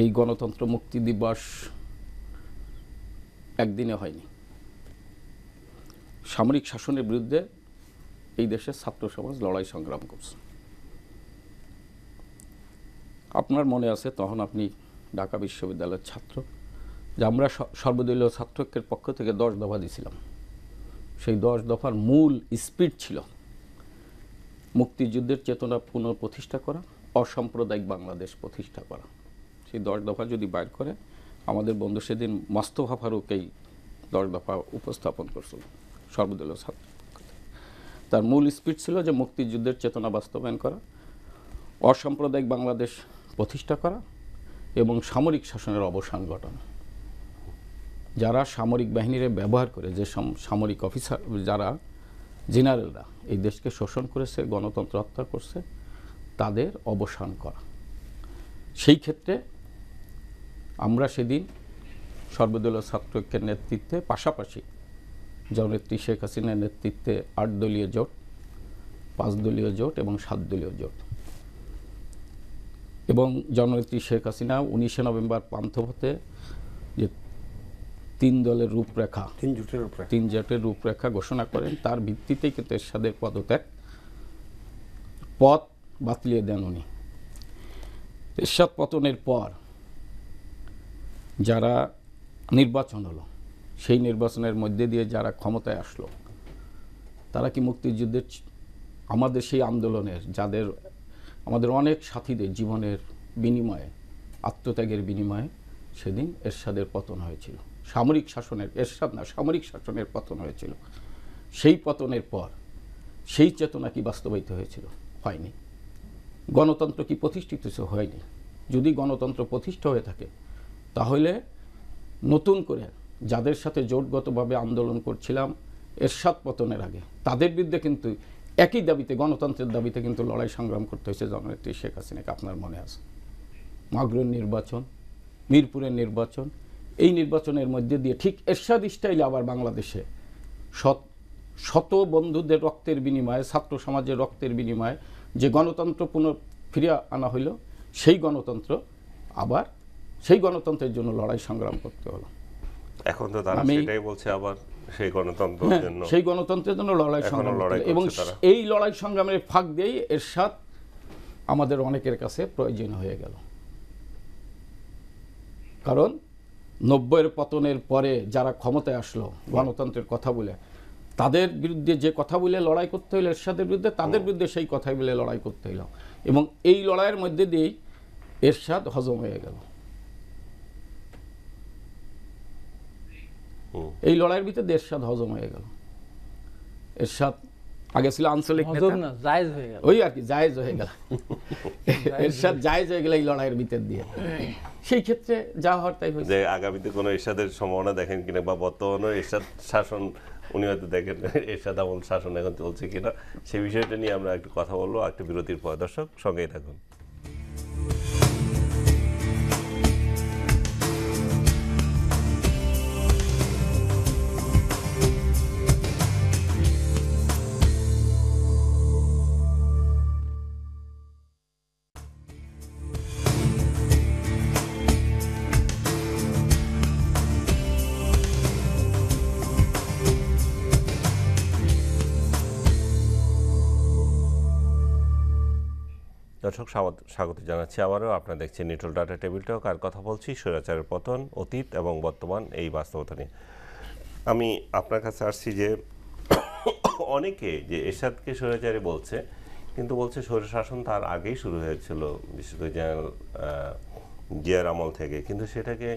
এই গণতন্ত্র মুক্তি দিবস একদিনে হয়নি সামরিক শাসনের বিরুদ্ধে এই দেশের ছাত্র সমাজ লড়াই সংগ্রাম করছে আপনার মনে আছে তখন আপনি ঢাকা বিশ্ববিদ্যালয়ের ছাত্র যে আমরা সর্বদলীয় ছাত্রকের পক্ষ থেকে দশ দফা দিয়েছিলাম সেই দশ দফার মূল স্পিড ছিল মুক্তিযুদ্ধের চেতনা পুনঃপ্রতিষ্ঠা করা অসাম্প্রদায়িক বাংলাদেশ প্রতিষ্ঠা করা সেই দশ দফা যদি বাইর করে আমাদের বন্ধু সেদিন মস্তফা ফারুকেই দশ দফা উপস্থাপন করছিল সর্বদলীয় ছাত্র তার মূল স্পিড ছিল যে মুক্তিযুদ্ধের চেতনা বাস্তবায়ন করা অসাম্প্রদায়িক বাংলাদেশ প্রতিষ্ঠা করা এবং সামরিক শাসনের অবসান ঘটানো যারা সামরিক বাহিনীর ব্যবহার করে যে সামরিক অফিসার যারা জেনারেলরা এই দেশকে শোষণ করেছে গণতন্ত্র হত্যা করছে তাদের অবসান করা সেই ক্ষেত্রে আমরা সেদিন সর্বদলীয় ছাত্রকের নেতৃত্বে পাশাপাশি জননেত্রী শেখ হাসিনার নেতৃত্বে আট দলীয় জোট পাঁচ দলীয় জোট এবং সাত দলীয় জোট এবং জননেত্রী শেখ হাসিনা উনিশে নভেম্বর পান্থপথে তিন দলের রূপরেখা তিন জোটের রূপরেখা তিন জোটের রূপরেখা ঘোষণা করেন তার ভিত্তিতেই কিন্তু এরশাদের পদত্যাগ পথ বাতলিয়ে দেন উনি এরশাদ পতনের পর যারা নির্বাচন হলো সেই নির্বাচনের মধ্যে দিয়ে যারা ক্ষমতায় আসলো তারা কি মুক্তিযুদ্ধের আমাদের সেই আন্দোলনের যাদের আমাদের অনেক সাথীদের জীবনের বিনিময়ে আত্মত্যাগের বিনিময়ে সেদিন এরশাদের পতন হয়েছিল সামরিক শাসনের এরশাদ না সামরিক শাসনের পতন হয়েছিল সেই পতনের পর সেই চেতনা কি বাস্তবায়িত হয়েছিল হয়নি গণতন্ত্র কি প্রতিষ্ঠিত হয়নি যদি গণতন্ত্র প্রতিষ্ঠা হয়ে থাকে তাহলে নতুন করে যাদের সাথে জোটগতভাবে আন্দোলন করছিলাম এরশাদ পতনের আগে তাদের বিরুদ্ধে কিন্তু একই দাবিতে গণতন্ত্রের দাবিতে কিন্তু লড়াই সংগ্রাম করতে হয়েছে জননেত্রী শেখ হাসিনাকে আপনার মনে আছে মাগরের নির্বাচন মিরপুরের নির্বাচন এই নির্বাচনের মধ্যে দিয়ে ঠিক এরশাদ স্টাইলে আবার বাংলাদেশে শত বন্ধুদের রক্তের বিনিময়ে ছাত্র সমাজের রক্তের বিনিময়ে যে গণতন্ত্র পুনঃ ফিরিয়ে আনা হইল সেই গণতন্ত্র আবার সেই গণতন্ত্রের জন্য লড়াই সংগ্রাম করতে হলো এখন তো তারা সেটাই বলছে আবার সেই গণতন্ত্রের হ্যাঁ, জন্য সেই গণতন্ত্রের জন্য লড়াই সংগ্রাম এবং এই লড়াই সংগ্রামের ফাঁক দিয়েই এরশাদ আমাদের অনেকের কাছে প্রয়োজন হয়ে গেল কারণ নব্বইয়ের পতনের পরে যারা ক্ষমতায় আসলো গণতন্ত্রের কথা বলে তাদের বিরুদ্ধে যে কথা বলে লড়াই করতে হইলো এরশাদের বিরুদ্ধে তাদের বিরুদ্ধে সেই কথাই বলে লড়াই করতে হইলো এবং এই লড়াইয়ের মধ্যে দিয়েই এরশাদ হজম হয়ে গেল এই লড়াইয়ের ভিতরে এরশাদ হজম হয়ে গেল এরশাদ আগে ছিল আঞ্চলিক ওই আর কি জায়েজ হয়ে গেল এরশাদ জায়েজ হয়ে গেল এই লড়াইয়ের ভিতর দিয়ে সেই ক্ষেত্রে যা হওয়ার তাই হয়েছে যে আগামীতে কোনো এরশাদের সম্ভাবনা দেখেন কিনা বা বর্তমানে এরশাদ শাসন উনি হয়তো দেখেন এরশাদ আমল শাসন এখন চলছে কিনা সেই বিষয়টা নিয়ে আমরা একটু কথা বলবো একটা বিরতির পর দর্শক সঙ্গেই থাকুন দর্শক স্বাগত জানাচ্ছি আবারও আপনারা দেখছেন নিটল ডাটা টেবিল টক আর কথা বলছি স্বৈরাচারের পতন অতীত এবং বর্তমান এই বাস্তবতা নিয়ে আমি আপনার কাছে আসছি যে অনেকে যে এরশাদকে স্বৈরাচারী বলছে কিন্তু বলছে স্বৈরশাসন তার আগেই শুরু হয়েছিল বিশেষ করে জেনারেল জিয়ার আমল থেকে কিন্তু সেটাকে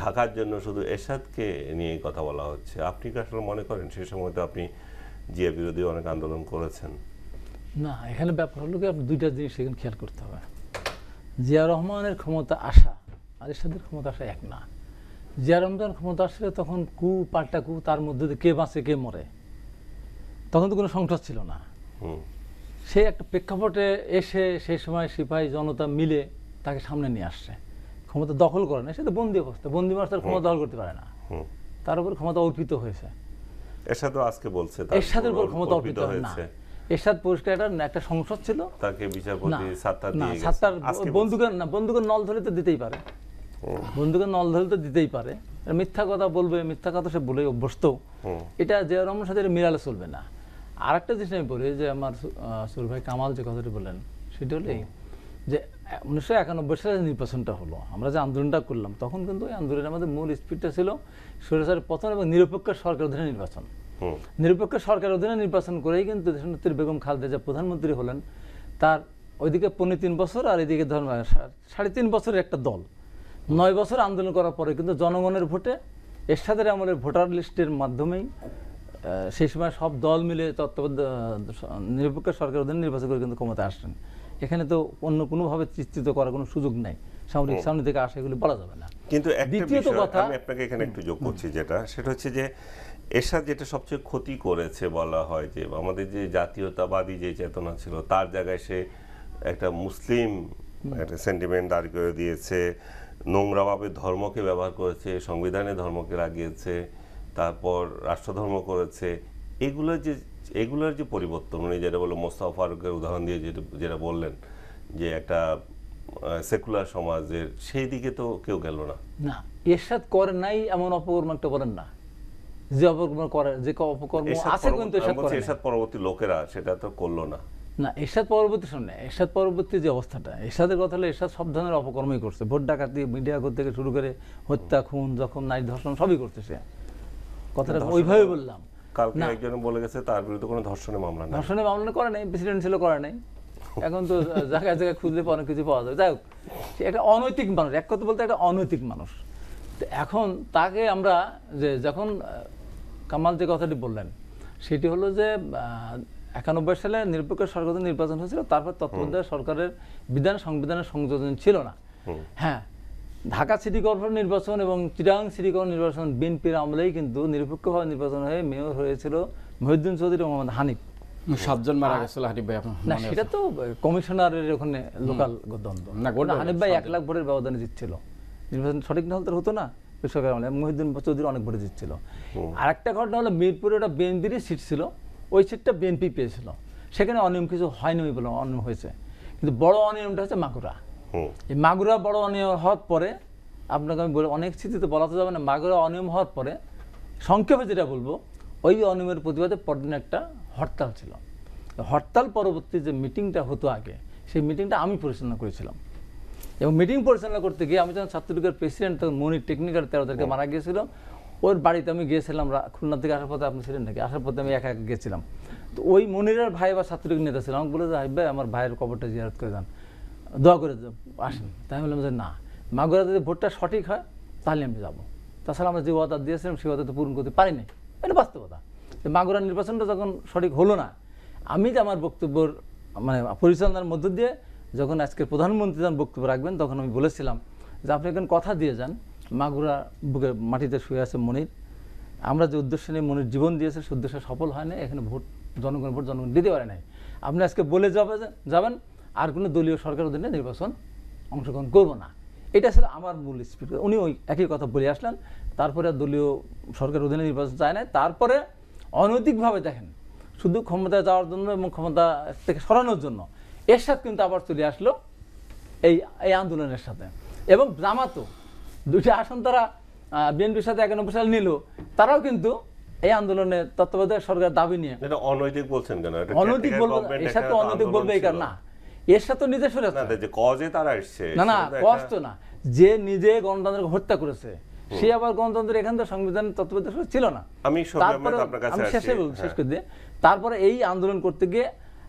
ঢাকার জন্য শুধু এরশাদকে নিয়েই কথা বলা হচ্ছে আপনি কি আসলে মনে করেন সে সময় তো আপনি জিয়া বিরোধী অনেক আন্দোলন করেছেন না এখানে ব্যাপার হলো কি আপনি দুইটা জিনিস এখানে খেয়াল করতে হবে জিয়া রহমানের ক্ষমতা আসা আর এরশাদের ক্ষমতা আসা এক না জিয়া রহমান ক্ষমতা আসলে তখন কু পাল্টা কু তার মধ্যে কে বাঁচে কে মরে তখন তো কোনো সংসদ ছিল না সে একটা প্রেক্ষাপটে এসে সেই সময় সিপাহী জনতা মিলে তাকে সামনে নিয়ে আসছে ক্ষমতা দখল করে না সে তো বন্দি অবস্থা বন্দি তার ক্ষমতা দখল করতে পারে না তার উপর ক্ষমতা অর্পিত হয়েছে এর সাথে আজকে বলছে এর সাথে ক্ষমতা অর্পিত হয়েছে এরশাদ পুরস্কার একটা একটা সংসদ ছিল তাকে বিচারপতি সাতটা দিয়ে সাতটার বন্দুকের না বন্দুকের নল ধরে তো দিতেই পারে বন্দুকের নল ধরে তো দিতেই পারে মিথ্যা কথা বলবে মিথ্যা কথা সে বলে অভ্যস্ত এটা যে রহমান সাথে মিলালে চলবে না আর একটা জিনিস আমি বলি যে আমার সুর ভাই কামাল যে কথাটি বললেন সেটি হলেই যে উনিশশো একানব্বই সালে নির্বাচনটা হলো আমরা যে আন্দোলনটা করলাম তখন কিন্তু ওই আন্দোলনের আমাদের মূল স্পিডটা ছিল সৈরাচারের পতন এবং নিরপেক্ষ সরকার অধীনে নির্বাচন নিরপেক্ষ সরকার অধীনে নির্বাচন করেই কিন্তু দেশনেত্রী বেগম খালেদা যে প্রধানমন্ত্রী হলেন তার ওইদিকে পনেরো তিন বছর আর এদিকে ধর্ম সাড়ে তিন বছরের একটা দল নয় বছর আন্দোলন করার পরে কিন্তু জনগণের ভোটে এরশাদের আমলের ভোটার লিস্টের মাধ্যমেই সেই সময় সব দল মিলে তত্ত্বাবধায়ক নিরপেক্ষ সরকার অধীনে নির্বাচন করে কিন্তু ক্ষমতা আসলেন এখানে তো অন্য কোনোভাবে চিত্রিত করার কোনো সুযোগ নাই সামরিক সামনে থেকে আসা এগুলি বলা যাবে না কিন্তু দ্বিতীয়ত কথা আমি আপনাকে এখানে একটু যোগ করছি যেটা সেটা হচ্ছে যে এরশাদ যেটা সবচেয়ে ক্ষতি করেছে বলা হয় যে আমাদের যে জাতীয়তাবাদী যে চেতনা ছিল তার জায়গায় সে একটা মুসলিম একটা সেন্টিমেন্ট দাঁড় করে দিয়েছে নোংরাভাবে ধর্মকে ব্যবহার করেছে সংবিধানে ধর্মকে লাগিয়েছে তারপর রাষ্ট্রধর্ম করেছে এগুলো যে এগুলোর যে পরিবর্তন উনি যেটা বললো মোস্তাফা ফারুকের উদাহরণ দিয়ে যেটা যেটা বললেন যে একটা সেকুলার সমাজের সেই দিকে তো কেউ গেল না না এরশাদ করেন নাই এমন অপকর্ম একটা করেন না যে অপকর্ম করে যে অপকর্ম আছে কিন্তু এসব পরবর্তী লোকেরা সেটা তো করলো না না এরশাদ পরবর্তী শুনে এরশাদ পরবর্তী যে অবস্থাটা এরশাদের কথা হলো এরশাদ সব ধরনের অপকর্মই করছে ভোট ডাকাতি মিডিয়া থেকে শুরু করে হত্যা খুন জখম নারী ধর্ষণ সবই সে কথাটা ওইভাবে বললাম কালকে একজন বলে গেছে তার বিরুদ্ধে কোনো ধর্ষণের মামলা নাই ধর্ষণের মামলা করে নাই প্রেসিডেন্ট ছিল করে নাই এখন তো জায়গায় জায়গায় খুঁজলে অনেক কিছু পাওয়া যায় যাই হোক একটা অনৈতিক মানুষ এক কথা বলতে একটা অনৈতিক মানুষ এখন তাকে আমরা যে যখন কামাল যে কথাটি বললেন সেটি হলো যে একানব্বই সালে নিরপেক্ষ সরকার নির্বাচন হয়েছিল তারপর তত্ত্বাবধায়ক সরকারের বিধান সংবিধানের সংযোজন ছিল না হ্যাঁ ঢাকা সিটি কর্পোরেশন নির্বাচন এবং চিটাং সিটি কর্পোরেশন নির্বাচন বিএনপির আমলেই কিন্তু নিরপেক্ষভাবে নির্বাচন হয়ে মেয়র হয়েছিল মহিউদ্দিন চৌধুরী মোহাম্মদ হানিফ সাতজন মারা গেছিল হানিফ ভাই না সেটা তো কমিশনারের ওখানে লোকাল দ্বন্দ্ব হানিফ ভাই এক লাখ ভোটের ব্যবধানে জিতছিল নির্বাচন সঠিক না হলে হতো না কৃষকের আমলে মহিউদ্দিন চৌধুরী অনেক ভোটে জিতছিল আর একটা ঘটনা হলো মিরপুরে ওটা বিএনপির সিট ছিল ওই সিটটা বিএনপি পেয়েছিল সেখানে অনিয়ম কিছু হয়নি বলে অনিয়ম হয়েছে কিন্তু বড় অনিয়মটা হচ্ছে মাগুরা এই মাগুরা বড় অনিয়ম হওয়ার পরে আপনাকে আমি বলে অনেক স্মৃতিতে বলা তো যাবে না মাগুরা অনিয়ম হওয়ার পরে সংক্ষেপে যেটা বলবো ওই অনিয়মের প্রতিবাদে পরদিন একটা হরতাল ছিল হরতাল পরবর্তী যে মিটিংটা হতো আগে সেই মিটিংটা আমি পরিচালনা করেছিলাম এবং মিটিং পরিচালনা করতে গিয়ে আমি যখন ছাত্রলীগের প্রেসিডেন্ট মনি টেকনিক্যাল তেরো তারিখে হ্যাঁ। মারা গিয়েছিল ওর বাড়িতে আমি গিয়েছিলাম খুলনা থেকে আসার পথে আপনি ছিলেন নাকি আসার পথে আমি একা একা গেছিলাম তো ওই মনিরের ভাই বা ছাত্রলীগ নেতা ছিল আমাকে বলে যে ভাই আমার ভাইয়ের কবরটা জিয়ারত করে যান দোয়া করে আসেন তাই বললাম যে না মাগুরা যদি ভোটটা সঠিক হয় তাহলে আমি যাবো তাছাড়া আমরা যে ওয়াদা দিয়েছিলাম সে ওয়াদা তো পূরণ করতে পারিনি এটা বাস্তবতা মাগুরা নির্বাচনটা যখন সঠিক হলো না আমি যে আমার বক্তব্যর মানে পরিচালনার মধ্য দিয়ে যখন আজকে প্রধানমন্ত্রী যখন বক্তব্য রাখবেন তখন আমি বলেছিলাম যে আপনি একজন কথা দিয়ে যান মাগুরা বুকে মাটিতে শুয়ে আছে মনির আমরা যে উদ্দেশ্য নিয়ে মনির জীবন দিয়েছে সে উদ্দেশ্যে সফল হয় না এখানে ভোট জনগণ ভোট জনগণ দিতে পারে নাই আপনি আজকে বলে যাবেন আর কোনো দলীয় সরকার অধীনে নির্বাচন অংশগ্রহণ করব না এটা ছিল আমার মূল স্পিড উনি ওই একই কথা বলে আসলেন তারপরে দলীয় সরকার অধীনে নির্বাচন চায় না তারপরে অনৈতিকভাবে দেখেন শুধু ক্ষমতায় যাওয়ার জন্য এবং ক্ষমতা থেকে সরানোর জন্য এরশাদ কিন্তু আবার চলে আসলো এই এই আন্দোলনের সাথে এবং জামাতও দুটি আসন তারা বিএনপির সাথে একানব্বই সাল নিল তারাও কিন্তু এই আন্দোলনে তত্ত্বাবধায়ক সরকার দাবি নিয়ে অনৈতিক বলছেন কেন অনৈতিক বলবো এর সাথে অনৈতিক বলবে এই কারণ না এর সাথে নিজে সরে যে কজে তারা আসছে না না কষ্ট না যে নিজে গণতন্ত্রকে হত্যা করেছে সে আবার গণতন্ত্র এখান থেকে সংবিধান তত্ত্বাবধায়ক ছিল না আমি শেষে আমি হ্যাঁ। শেষ করে দিয়ে তারপরে এই আন্দোলন করতে গিয়ে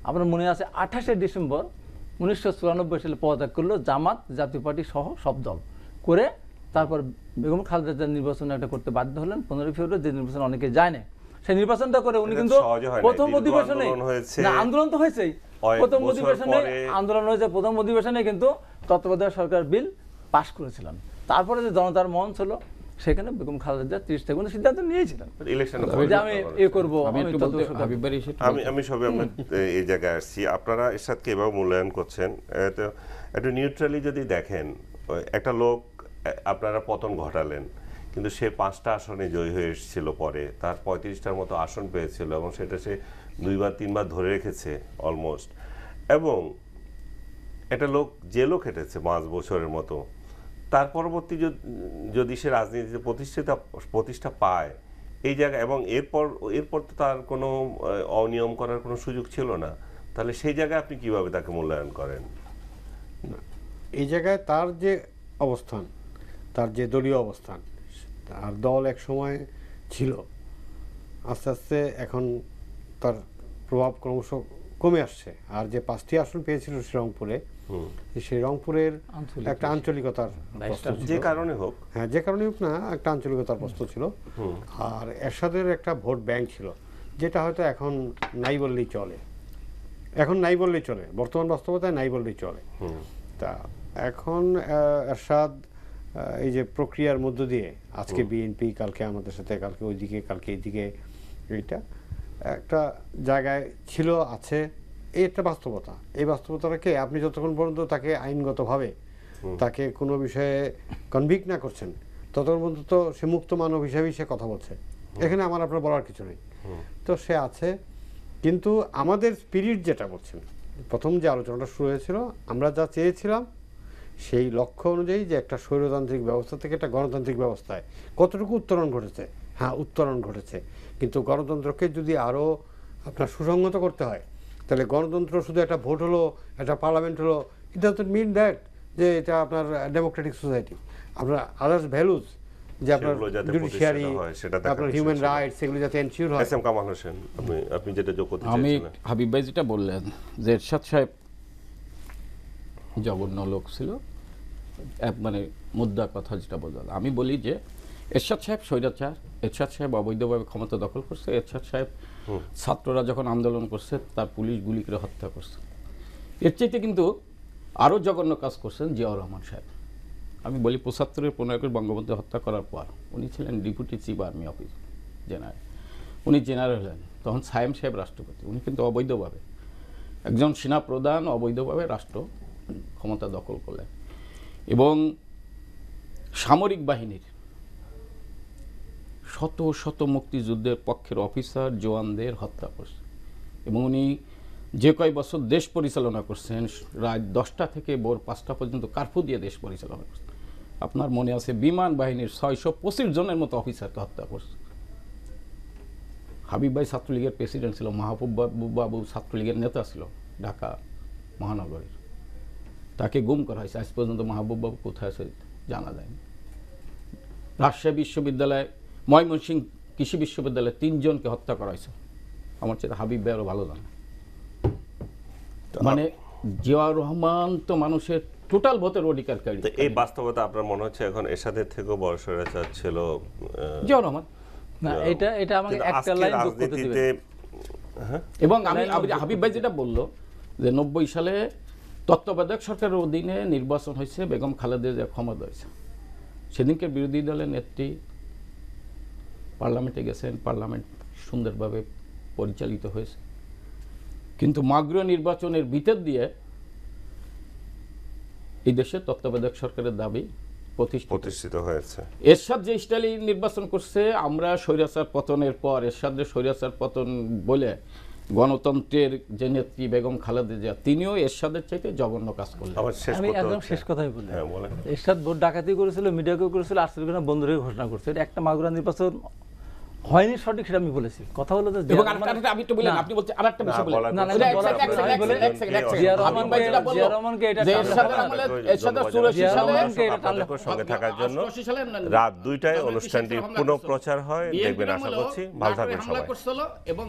আপনার মনে আছে আঠাশে ডিসেম্বর উনিশশো চুরানব্বই সালে পদত্যাগ করলো জামাত জাতীয় পার্টি সহ সব দল করে তারপর বেগম খালেদা জিয়া নির্বাচন একটা করতে বাধ্য হলেন পনেরোই ফেব্রুয়ারি যে নির্বাচন অনেকে যায় না সেই নির্বাচনটা করে উনি কিন্তু প্রথম অধিবেশনে আন্দোলন তো হয়েছেই প্রথম অধিবেশনে আন্দোলন হয়েছে প্রথম অধিবেশনে কিন্তু তত্ত্বাবধায়ক সরকার বিল পাশ করেছিলেন তারপরে যে জনতার মন ছিল সেখানে বেগম খালেদা ত্রিশ থেকে সিদ্ধান্ত নিয়েছিলাম আমি এ করবো আমি আমি সবে এই জায়গায় আসছি আপনারা এর সাথে এভাবে মূল্যায়ন করছেন একটু নিউট্রালি যদি দেখেন একটা লোক আপনারা পতন ঘটালেন কিন্তু সে পাঁচটা আসনে জয়ী হয়ে এসেছিল পরে তার পঁয়ত্রিশটার মতো আসন পেয়েছিল এবং সেটা সে দুইবার তিনবার ধরে রেখেছে অলমোস্ট এবং একটা লোক জেলও খেটেছে পাঁচ বছরের মতো তার পরবর্তী যদি সে রাজনীতিতে প্রতিষ্ঠিতা প্রতিষ্ঠা পায় এই জায়গা এবং এরপর এরপর তো তার কোনো অনিয়ম করার কোনো সুযোগ ছিল না তাহলে সেই জায়গায় আপনি কিভাবে তাকে মূল্যায়ন করেন এই জায়গায় তার যে অবস্থান তার যে দলীয় অবস্থান তার দল এক সময় ছিল আস্তে আস্তে এখন তার প্রভাব ক্রমশ কমে আসছে আর যে পাঁচটি আসন পেয়েছিল শ্রীরংপুরে সেই রংপুরের একটা আঞ্চলিকতার যে কারণে হোক হ্যাঁ যে কারণে হোক না একটা আঞ্চলিকতার প্রস্তুত ছিল আর এরশাদের একটা ভোট ব্যাংক ছিল যেটা হয়তো এখন নাই বললেই চলে এখন নাই বললেই চলে বর্তমান বাস্তবতায় নাই বললেই চলে তা এখন এরশাদ এই যে প্রক্রিয়ার মধ্য দিয়ে আজকে বিএনপি কালকে আমাদের সাথে কালকে ওইদিকে কালকে এইদিকে এইটা একটা জায়গায় ছিল আছে এই একটা বাস্তবতা এই বাস্তবতাটাকে আপনি যতক্ষণ পর্যন্ত তাকে আইনগতভাবে তাকে কোনো বিষয়ে কনভিক না করছেন ততক্ষণ পর্যন্ত তো সে মুক্ত মানব হিসাবেই সে কথা বলছে এখানে আমার আপনার বলার কিছু নেই তো সে আছে কিন্তু আমাদের স্পিরিট যেটা বলছেন প্রথম যে আলোচনাটা শুরু হয়েছিল আমরা যা চেয়েছিলাম সেই লক্ষ্য অনুযায়ী যে একটা স্বৈরতান্ত্রিক ব্যবস্থা থেকে একটা গণতান্ত্রিক ব্যবস্থায় কতটুকু উত্তরণ ঘটেছে হ্যাঁ উত্তরণ ঘটেছে কিন্তু গণতন্ত্রকে যদি আরও আপনার সুসংগত করতে হয় তাহলে গণতন্ত্র শুধু একটা ভোট হলো একটা পার্লামেন্ট হলো ইট ডাজ মিন দ্যাট যে এটা আপনার ডেমোক্রেটিক সোসাইটি আপনার আদার্স ভ্যালুজ যে আপনার জুডিশিয়ারি আপনার হিউম্যান রাইটস সেগুলো যাতে এনশিওর হয় এস কামাল হোসেন আপনি আপনি যেটা যোগ করতে আমি হাবিব ভাই যেটা বললেন যে এরশাদ সাহেব জঘন্য লোক ছিল মানে মুদ্রা কথা যেটা বললাম আমি বলি যে এরশাদ সাহেব স্বৈরাচার এরশাদ সাহেব অবৈধভাবে ক্ষমতা দখল করছে এরশাদ সাহেব ছাত্ররা যখন আন্দোলন করছে তার পুলিশ গুলি করে হত্যা করছে এর চাইতে কিন্তু আরও জঘন্য কাজ করছেন জিয়াউর রহমান সাহেব আমি বলি পঁচাত্তরের পনেরো একর বঙ্গবন্ধু হত্যা করার পর উনি ছিলেন deputy chief army office general উনি জেনারেল হলেন তখন সায়েম সাহেব রাষ্ট্রপতি উনি কিন্তু অবৈধভাবে একজন সেনা প্রধান অবৈধভাবে রাষ্ট্র ক্ষমতা দখল করলেন এবং সামরিক বাহিনীর শত শত মুক্তিযুদ্ধের পক্ষের অফিসার জওয়ানদের হত্যা করছে এবং উনি যে কয় বছর দেশ পরিচালনা করছেন রাত দশটা থেকে ভোর পাঁচটা পর্যন্ত কার্ফু দিয়ে দেশ পরিচালনা করছেন আপনার মনে আছে বিমান বাহিনীর ছয়শো পঁচিশ জনের মতো অফিসারকে হত্যা করছে হাবিব ভাই ছাত্রলীগের প্রেসিডেন্ট ছিল মাহবুব বাবু ছাত্রলীগের নেতা ছিল ঢাকা মহানগরের তাকে গুম করা হয়েছে আজ পর্যন্ত মাহবুব বাবু কোথায় আছে জানা যায়নি রাজশাহী বিশ্ববিদ্যালয় ময়মনসিং কৃষি বিশ্ববিদ্যালয়ে তিনজনকে হত্যা করা হয়েছে আমার চেয়ে হাবিব ভাই আরও ভালো জানে মানে জিয়াউর রহমান তো মানুষের টোটাল ভোটের অধিকারকারী এই বাস্তবতা আপনার মনে হচ্ছে এখন এরশাদের থেকেও বড় স্বৈরাচার ছিল জিয়াউর রহমান না এটা এটা আমাকে একটা লাইন যোগ করতে দিবে হ্যাঁ? এবং আমি হাবিব ভাই যেটা বললো যে নব্বই সালে তত্ত্বাবধায়ক সরকারের অধীনে নির্বাচন হয়েছে বেগম খালেদা জিয়া ক্ষমতা হয়েছে সেদিনকে বিরোধী দলের নেত্রী পার্লামেন্টে গেছেন পার্লামেন্ট সুন্দরভাবে পরিচালিত হয়েছে কিন্তু মাগ্র নির্বাচনের ভিতর দিয়ে এই দেশে তত্ত্বাবধায়ক সরকারের দাবি প্রতিষ্ঠিত হয়েছে এরশাদ যে স্টাইলে নির্বাচন করছে আমরা স্বৈরাচার পতনের পর এরশাদ যে স্বৈরাচার পতন বলে গণতন্ত্রের যে নেত্রী বেগম খালেদা জিয়া তিনিও এরশাদের চাইতে জঘন্য কাজ করলেন আমি একদম শেষ কথাই বলি হ্যাঁ, এরশাদ ভোট ডাকাতি করেছিল মিডিয়াকেও করেছিল আটচল্লিশ ঘন্টা বন্ধ ঘোষণা করছে একটা মাগুরা নির্বাচন হয়নি সঠিক সেটা আমি বলেছি কথা হলো এবং আমি তো বললাম আপনি বলছেন আরেকটা বিষয় বলেন সঙ্গে থাকার জন্য রাত দুইটায় অনুষ্ঠানটি পুনঃপ্রচার হয় দেখবেন আশা করছি ভালো থাকবেন সবাই এবং